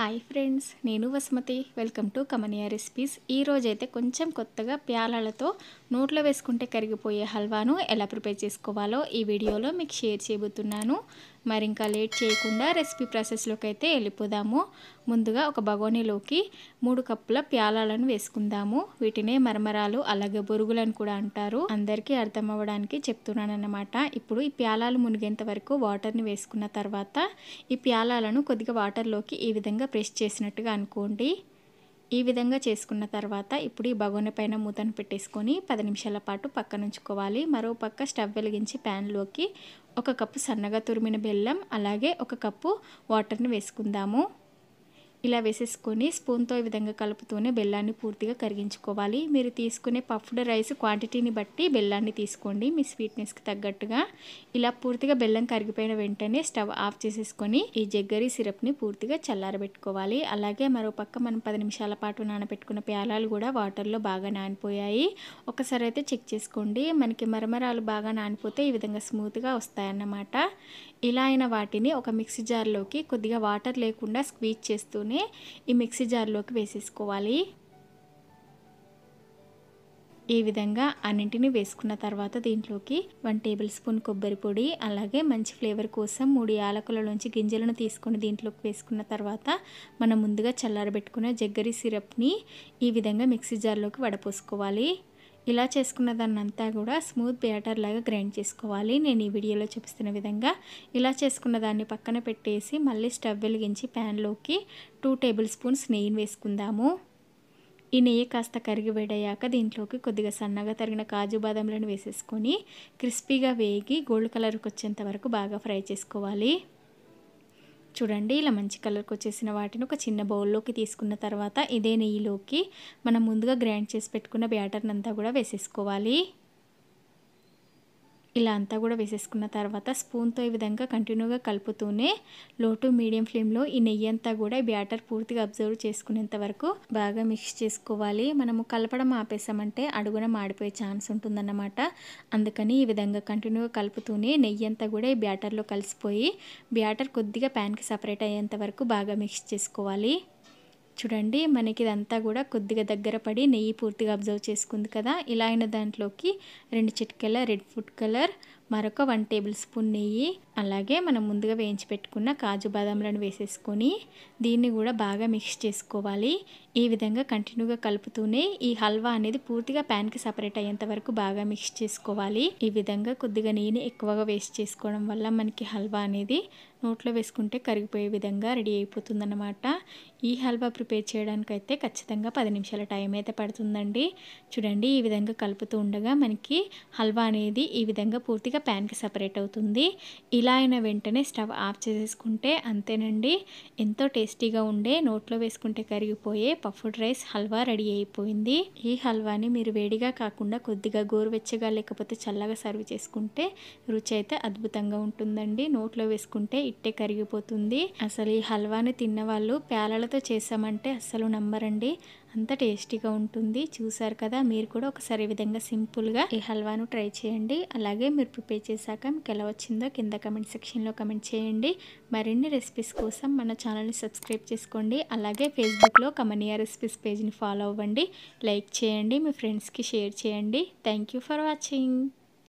hi friends నేను Vasumathi welcome to Kamaniya recipes ఈరోజైతే కొంచెం కొత్తగా ప్యాలలతో నోట్లో వేసుకుంటే కరిగిపోయే హల్వాను ఎలా ప్రిపేర్ చేసుకోవాలో ఈ వీడియోలో మీకు షేర్ చేయబోతున్నాను మరి ఇంకా లేట్ చేయకుండా రెసిపీ ప్రాసెస్లోకి అయితే వెళ్ళిపోదాము ముందుగా ఒక బగోనీలోకి మూడు కప్పుల ప్యాలాలను వేసుకుందాము వీటినే మరమరాలు అలాగే బొరుగులను కూడా అంటారు అందరికీ అర్థం అవ్వడానికి చెప్తున్నానన్నమాట ఇప్పుడు ఈ ప్యాలాలు మునిగేంత వరకు వాటర్ని వేసుకున్న తర్వాత ఈ ప్యాలాలను కొద్దిగా వాటర్లోకి ఈ విధంగా ప్రెస్ చేసినట్టుగా అనుకోండి ఈ విధంగా చేసుకున్న తర్వాత ఇప్పుడు ఈ బగోని పైన మూతను పెట్టేసుకొని పది నిమిషాల పాటు పక్కనుంచుకోవాలి మరో పక్క స్టవ్ వెలిగించి ప్యాన్లోకి ఒక కప్పు సన్నగా తురిమిన బెల్లం అలాగే ఒక కప్పు వాటర్ని వేసుకుందాము ఇలా వేసేసుకొని స్పూన్తో ఈ విధంగా కలుపుతూనే బెల్లాన్ని పూర్తిగా కరిగించుకోవాలి మీరు తీసుకునే పఫ్డ్ రైస్ క్వాంటిటీని బట్టి బెల్లాన్ని తీసుకోండి మీ స్వీట్నెస్కి తగ్గట్టుగా ఇలా పూర్తిగా బెల్లం కరిగిపోయిన వెంటనే స్టవ్ ఆఫ్ చేసేసుకొని ఈ జగ్గరి సిరప్ని పూర్తిగా చల్లారబెట్టుకోవాలి అలాగే మరోపక్క మనం పది నిమిషాల పాటు నానబెట్టుకున్న ప్యాలాలు కూడా వాటర్లో బాగా నానిపోయాయి ఒకసారి అయితే చెక్ చేసుకోండి మనకి మరమరాలు బాగా నానిపోతే ఈ విధంగా స్మూత్గా వస్తాయన్నమాట ఇలా అయిన వాటిని ఒక మిక్సీ జార్లోకి కొద్దిగా వాటర్ లేకుండా స్క్వీజ్ చేస్తూ తీసుకొని ఈ మిక్సీ జార్లోకి వేసేసుకోవాలి ఈ విధంగా అన్నింటినీ వేసుకున్న తర్వాత దీంట్లోకి వన్ టేబుల్ స్పూన్ కొబ్బరి పొడి అలాగే మంచి ఫ్లేవర్ కోసం మూడు యాలకులలోంచి గింజలను తీసుకొని దీంట్లోకి వేసుకున్న తర్వాత మనం ముందుగా చల్లారబెట్టుకున్న జగ్గరి సిరప్ని ఈ విధంగా మిక్సీ జార్లోకి వడపోసుకోవాలి ఇలా చేసుకున్న దాన్నంతా కూడా స్మూత్ బ్యాటర్ లాగా గ్రైండ్ చేసుకోవాలి నేను ఈ వీడియోలో చూపిస్తున్న విధంగా ఇలా చేసుకున్న దాన్ని పక్కన పెట్టేసి మళ్ళీ స్టవ్ వెలిగించి ప్యాన్లోకి టూ టేబుల్ స్పూన్స్ నెయ్యిని వేసుకుందాము ఈ నెయ్యి కాస్త కరిగి వేడయ్యాక దీంట్లోకి కొద్దిగా సన్నగా తరిగిన కాజు బాదంలను వేసేసుకొని క్రిస్పీగా వేగి గోల్డ్ కలర్కి వచ్చేంత వరకు బాగా ఫ్రై చేసుకోవాలి చూడండి ఇలా మంచి కలర్కి వచ్చేసిన వాటిని ఒక చిన్న బౌల్లోకి తీసుకున్న తర్వాత ఇదే నెయ్యిలోకి మనం ముందుగా గ్రైండ్ చేసి పెట్టుకున్న బ్యాటర్ని అంతా కూడా వేసేసుకోవాలి ఇలా అంతా కూడా వేసేసుకున్న తర్వాత స్పూన్తో ఈ విధంగా కంటిన్యూగా కలుపుతూనే లో టు మీడియం ఫ్లేమ్లో ఈ నెయ్యి అంతా కూడా బ్యాటర్ పూర్తిగా అబ్జర్వ్ చేసుకునేంత వరకు బాగా మిక్స్ చేసుకోవాలి మనము కలపడం ఆపేసామంటే అడుగున మాడిపోయే ఛాన్స్ ఉంటుందన్నమాట అందుకని ఈ విధంగా కంటిన్యూగా కలుపుతూనే నెయ్యి అంతా కూడా ఈ బ్యాటర్లో కలిసిపోయి బ్యాటర్ కొద్దిగా ప్యాన్కి సపరేట్ అయ్యేంత వరకు బాగా మిక్స్ చేసుకోవాలి చూడండి మనకి ఇదంతా కూడా కొద్దిగా దగ్గర పడి నెయ్యి పూర్తిగా అబ్జర్వ్ చేసుకుంది కదా ఇలా అయిన దాంట్లోకి రెండు చిట్కెల రెడ్ ఫుడ్ కలర్ మరొక వన్ టేబుల్ స్పూన్ నెయ్యి అలాగే మనం ముందుగా వేయించి పెట్టుకున్న కాజు బాదంలను వేసేసుకొని దీన్ని కూడా బాగా మిక్స్ చేసుకోవాలి ఈ విధంగా కంటిన్యూగా కలుపుతూనే ఈ హల్వా అనేది పూర్తిగా ప్యాన్కి సపరేట్ అయ్యేంత వరకు బాగా మిక్స్ చేసుకోవాలి ఈ విధంగా కొద్దిగా నెయ్యిని ఎక్కువగా వేస్ట్ చేసుకోవడం వల్ల మనకి హల్వా అనేది నోట్లో వేసుకుంటే కరిగిపోయే విధంగా రెడీ అయిపోతుందన్నమాట ఈ హల్వా ప్రిపేర్ చేయడానికైతే ఖచ్చితంగా పది నిమిషాల టైం అయితే పడుతుందండి చూడండి ఈ విధంగా కలుపుతూ ఉండగా మనకి హల్వా అనేది ఈ విధంగా పూర్తిగా ఇంకా ప్యాన్కి సపరేట్ అవుతుంది ఇలా అయిన వెంటనే స్టవ్ ఆఫ్ చేసేసుకుంటే అంతేనండి ఎంతో టేస్టీగా ఉండే నోట్లో వేసుకుంటే కరిగిపోయే పఫ్డ్ రైస్ హల్వా రెడీ అయిపోయింది ఈ హల్వాని మీరు వేడిగా కాకుండా కొద్దిగా గోరువెచ్చగా లేకపోతే చల్లగా సర్వ్ చేసుకుంటే రుచి అయితే అద్భుతంగా ఉంటుందండి నోట్లో వేసుకుంటే ఇట్టే కరిగిపోతుంది అసలు ఈ హల్వాని తిన్నవాళ్ళు ప్యాలలతో చేసామంటే అస్సలు నమ్మరండి అంత టేస్టీగా ఉంటుంది చూసారు కదా మీరు కూడా ఒకసారి విధంగా సింపుల్గా ఈ హల్వాను ట్రై చేయండి అలాగే మీరు ప్రిపేర్ చేశాక మీకు ఎలా వచ్చిందో కింద కమెంట్ సెక్షన్లో కమెంట్ చేయండి మరిన్ని రెసిపీస్ కోసం మన ఛానల్ని సబ్స్క్రైబ్ చేసుకోండి అలాగే ఫేస్బుక్లో కమనియా రెసిపీస్ పేజ్ని ఫాలో అవ్వండి లైక్ చేయండి మీ ఫ్రెండ్స్కి షేర్ చేయండి థ్యాంక్ ఫర్ వాచింగ్